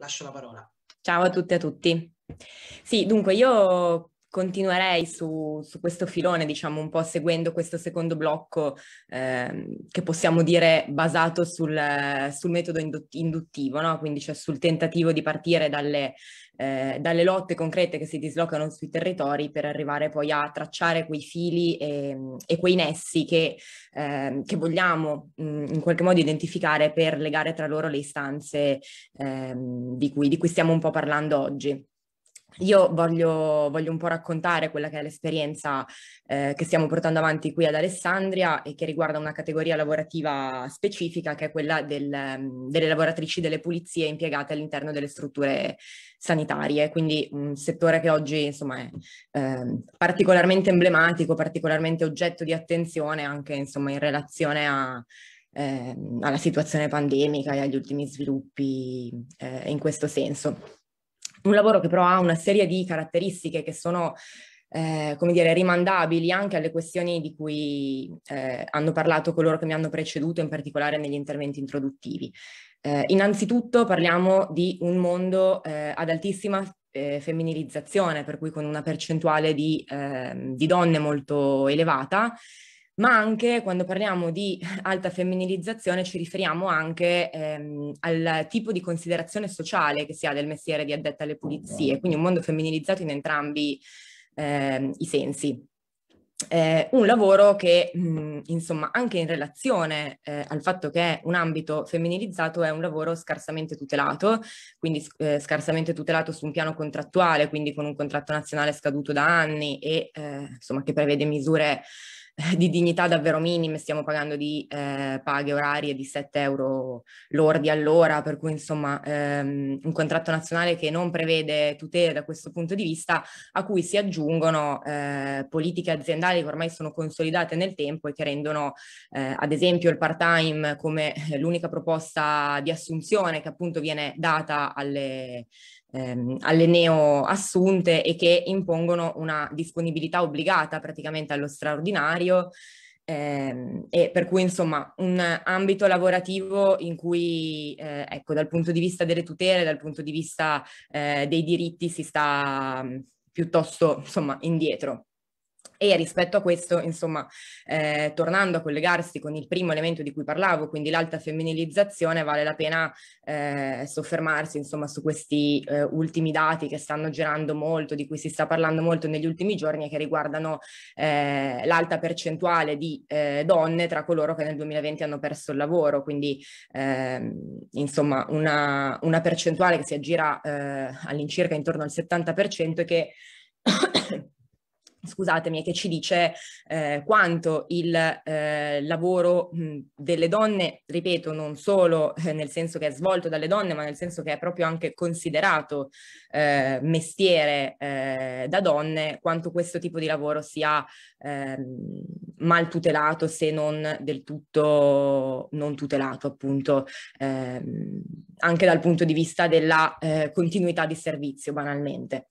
lascio la parola. Ciao a tutte e a tutti. Sì, dunque io continuerei su, su, questo filone, diciamo un po' seguendo questo secondo blocco eh, che possiamo dire basato sul, sul metodo induttivo, no? quindi cioè sul tentativo di partire dalle, eh, dalle, lotte concrete che si dislocano sui territori per arrivare poi a tracciare quei fili e, e quei nessi che, eh, che vogliamo mh, mm, in qualche modo identificare per legare tra loro le istanze ehm, di cui, di cui stiamo un po' parlando oggi. Io voglio, voglio, un po' raccontare quella che è l'esperienza eh, che stiamo portando avanti qui ad Alessandria e che riguarda una categoria lavorativa specifica che è quella del, ehm, delle lavoratrici delle pulizie impiegate all'interno delle strutture sanitarie, quindi un settore che oggi insomma, è eh, particolarmente emblematico, particolarmente oggetto di attenzione anche insomma, in relazione a, eh, alla situazione pandemica e agli ultimi sviluppi eh, in questo senso. Un lavoro che però ha una serie di caratteristiche che sono eh, come dire, rimandabili anche alle questioni di cui eh, hanno parlato coloro che mi hanno preceduto, in particolare negli interventi introduttivi. Eh, innanzitutto parliamo di un mondo eh, ad altissima eh, femminilizzazione, per cui con una percentuale di, ehm, di donne molto elevata, ma anche quando parliamo di alta femminilizzazione ci riferiamo anche ehm, al tipo di considerazione sociale che si ha del mestiere di addetta alle pulizie, quindi un mondo femminilizzato in entrambi ehm, i sensi. Eh, un lavoro che, mh, insomma, anche in relazione eh, al fatto che è un ambito femminilizzato è un lavoro scarsamente tutelato, quindi eh, scarsamente tutelato su un piano contrattuale, quindi con un contratto nazionale scaduto da anni e, eh, insomma, che prevede misure di dignità davvero minime, stiamo parlando di eh, paghe orarie di 7 euro lordi all'ora, per cui insomma ehm, un contratto nazionale che non prevede tutele da questo punto di vista, a cui si aggiungono eh, politiche aziendali che ormai sono consolidate nel tempo e che rendono eh, ad esempio il part-time come l'unica proposta di assunzione che appunto viene data alle ehm, alle neo assunte e che impongono una disponibilità obbligata praticamente allo straordinario ehm, e per cui insomma un ambito lavorativo in cui eh, ecco dal punto di vista delle tutele, dal punto di vista eh, dei diritti si sta mh, mm, piuttosto insomma indietro. E rispetto a questo, insomma, eh, tornando a collegarsi con il primo elemento di cui parlavo, quindi l'alta femminilizzazione, vale la pena eh, soffermarsi, insomma, su questi eh, ultimi dati che stanno girando molto, di cui si sta parlando molto negli ultimi giorni e che riguardano eh, l'alta percentuale di eh, donne tra coloro che nel 2020 hanno perso il lavoro, quindi ehm, insomma una, una, percentuale che si aggira eh, all'incirca intorno al 70% e che scusatemi, che ci dice eh, quanto il eh, lavoro mh, delle donne, ripeto, non solo eh, nel senso che è svolto dalle donne, ma nel senso che è proprio anche considerato eh, mestiere eh, da donne, quanto questo tipo di lavoro sia ehm, mal tutelato, se non del tutto non tutelato, appunto, ehm, anche dal punto di vista della eh, continuità di servizio, banalmente.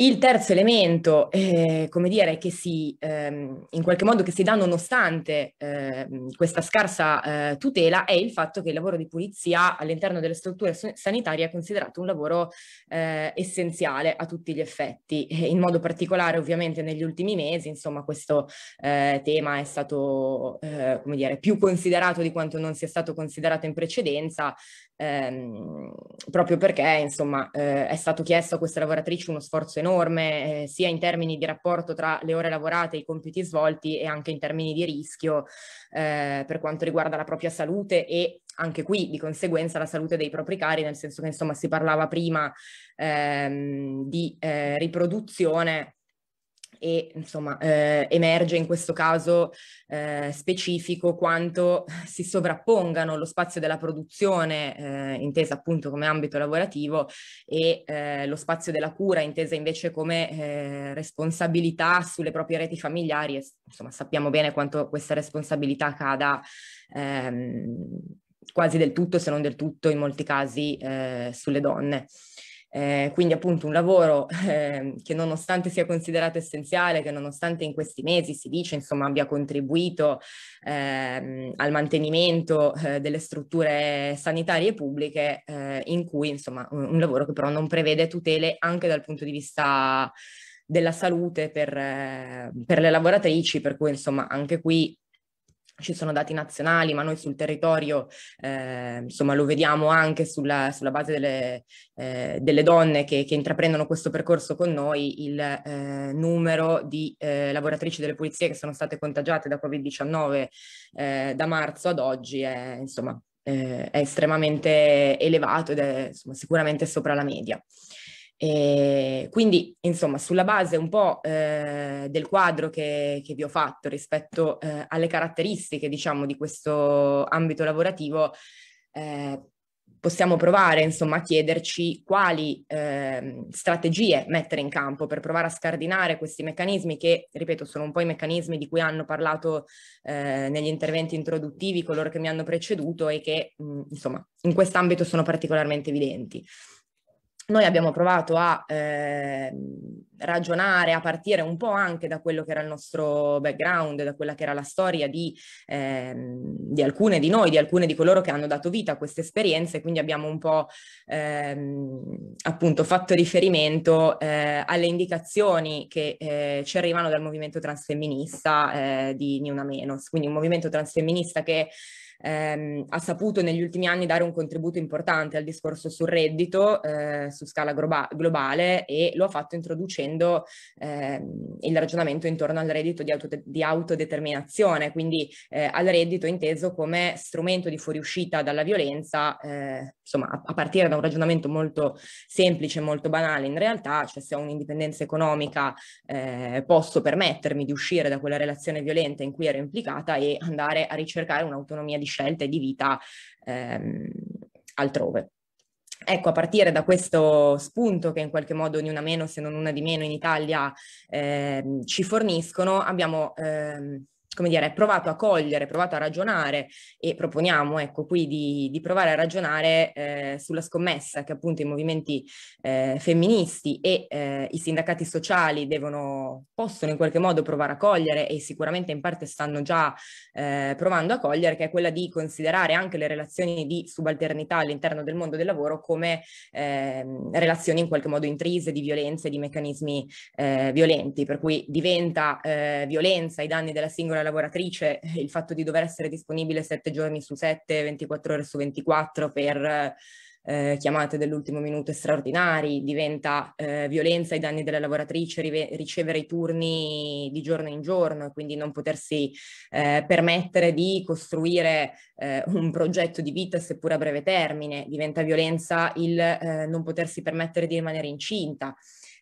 Il terzo elemento, eh, come dire, che si, ehm, in qualche modo che si dà nonostante eh, questa scarsa eh, tutela è il fatto che il lavoro di pulizia all'interno delle strutture sanitarie è considerato un lavoro eh, essenziale a tutti gli effetti, in modo particolare ovviamente negli ultimi mesi, insomma questo eh, tema è stato, eh, come dire, più considerato di quanto non sia stato considerato in precedenza, ehm, proprio perché, insomma, è stato chiesto a queste lavoratrici uno sforzo enorme enorme eh, sia in termini di rapporto tra le ore lavorate e i compiti svolti e anche in termini di rischio eh, per quanto riguarda la propria salute e anche qui di conseguenza la salute dei propri cari, nel senso che insomma si parlava prima ehm, di eh, riproduzione e insomma eh, emerge in questo caso eh, specifico quanto si sovrappongano lo spazio della produzione eh, intesa appunto come ambito lavorativo e eh, lo spazio della cura intesa invece come eh, responsabilità sulle proprie reti familiari e insomma sappiamo bene quanto questa responsabilità cada ehm, quasi del tutto se non del tutto in molti casi eh, sulle donne. Eh, quindi appunto un lavoro eh, che nonostante sia considerato essenziale, che nonostante in questi mesi si dice insomma abbia contribuito eh, al mantenimento eh, delle strutture sanitarie pubbliche, eh, in cui insomma un, un, lavoro che però non prevede tutele anche dal punto di vista della salute per, eh, per le lavoratrici, per cui insomma anche qui ci sono dati nazionali, ma noi sul territorio eh, insomma, lo vediamo anche sulla, sulla base delle, eh, delle donne che, che, intraprendono questo percorso con noi, il eh, numero di eh, lavoratrici delle pulizie che sono state contagiate da Covid-19 eh, da marzo ad oggi è, insomma, eh, è estremamente elevato ed è insomma, sicuramente sopra la media. E ehm, quindi, insomma, sulla base un po' eh, del quadro che, che, vi ho fatto rispetto eh, alle caratteristiche, diciamo, di questo ambito lavorativo, eh, possiamo provare, insomma, a chiederci quali ehm, strategie mettere in campo per provare a scardinare questi meccanismi che, ripeto, sono un po' i meccanismi di cui hanno parlato ehm, negli interventi introduttivi coloro che mi hanno preceduto e che, mh, insomma, in quest'ambito sono particolarmente evidenti noi abbiamo provato a eh, ragionare, a partire un po' anche da quello che era il nostro background, da quella che era la storia di, eh, di alcune di noi, di alcune di coloro che hanno dato vita a queste esperienze, quindi abbiamo un po' ehm, appunto fatto riferimento eh, alle indicazioni che eh, ci arrivano dal movimento transfemminista eh, di Niuna Menos, quindi un movimento transfemminista che ehm, ha saputo negli ultimi anni dare un contributo importante al discorso sul reddito eh, su scala globa- globale e lo ha fatto introducendo ehm, il ragionamento intorno al reddito di, auto- di autodeterminazione, quindi eh, al reddito inteso come strumento di fuoriuscita dalla violenza, eh, insomma a-, a partire da un ragionamento molto semplice, molto banale in realtà, cioè se ho un'indipendenza economica eh, posso permettermi di uscire da quella relazione violenta in cui ero implicata e andare a ricercare un'autonomia di scelte di vita ehm, altrove. Ecco, a partire da questo spunto che in qualche modo ognuna meno se non una di meno in Italia eh, ci forniscono, abbiamo ehm, come dire, provato a cogliere, provato a ragionare e proponiamo ecco qui di, di provare a ragionare eh, sulla scommessa che appunto i movimenti eh, femministi e eh, i sindacati sociali devono, possono in qualche modo provare a cogliere e sicuramente in parte stanno già eh, provando a cogliere, che è quella di considerare anche le relazioni di subalternità all'interno del mondo del lavoro come ehm, relazioni in qualche modo intrise di violenze, di meccanismi eh, violenti, per cui diventa eh, violenza ai danni della singola lavoratrice, eh, il fatto di dover essere disponibile 7 giorni su 7, 24 ore su 24 per eh, chiamate dell'ultimo minuto straordinari, diventa eh, violenza ai danni della lavoratrice rive- ricevere i turni di giorno in giorno e quindi non potersi eh, permettere di costruire eh, un progetto di vita seppur a breve termine, diventa violenza il eh, non potersi permettere di rimanere incinta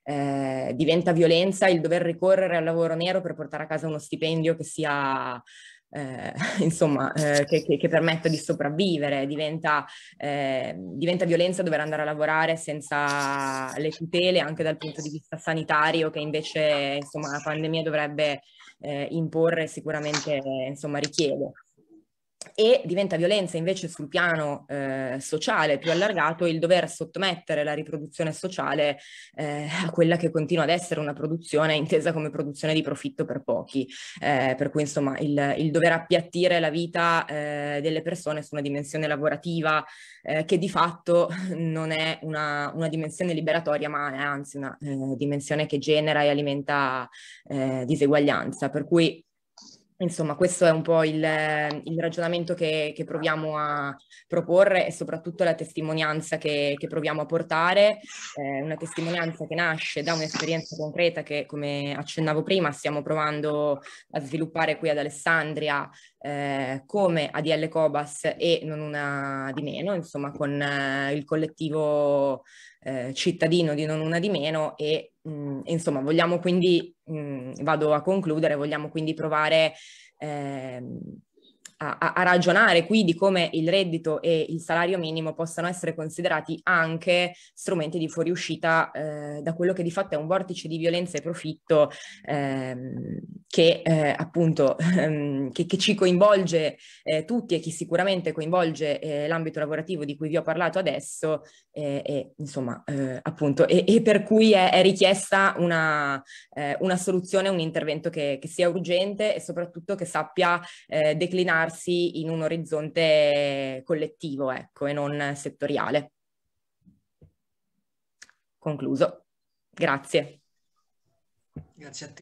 eh, diventa violenza il dover ricorrere al lavoro nero per portare a casa uno stipendio che sia eh, insomma, eh, che, che, che, permetta di sopravvivere, diventa, eh, diventa, violenza dover andare a lavorare senza le tutele anche dal punto di vista sanitario che invece insomma, la pandemia dovrebbe eh, imporre sicuramente insomma, richiede e diventa violenza invece sul piano eh, sociale più allargato il dover sottomettere la riproduzione sociale eh, a quella che continua ad essere una produzione intesa come produzione di profitto per pochi, eh, per cui insomma il, il, dover appiattire la vita eh, delle persone su una dimensione lavorativa eh, che di fatto non è una, una, dimensione liberatoria ma è anzi una eh, dimensione che genera e alimenta diseguaglianza, per cui Insomma, questo è un po' il, ehm, il ragionamento che, che, proviamo a proporre e soprattutto la testimonianza che, che proviamo a portare, eh, una testimonianza che nasce da un'esperienza concreta che, come accennavo prima, stiamo provando a sviluppare qui ad Alessandria eh, come ADL Cobas e non una di meno, insomma con eh, il collettivo eh, cittadino di non una di meno e mh, mm, insomma vogliamo quindi, mh, mm, vado a concludere, vogliamo quindi provare ehm, a, a, ragionare qui di come il reddito e il salario minimo possano essere considerati anche strumenti di fuoriuscita eh, da quello che di fatto è un vortice di violenza e profitto ehm, che eh, appunto ehm, che, che, ci coinvolge eh, tutti e che sicuramente coinvolge eh, l'ambito lavorativo di cui vi ho parlato adesso eh, e insomma eh, appunto e, e, per cui è, è richiesta una, una, soluzione, un intervento che, che, sia urgente e soprattutto che sappia declinare collocarsi in un orizzonte collettivo, ecco, e non settoriale. Concluso. Grazie. Grazie a te.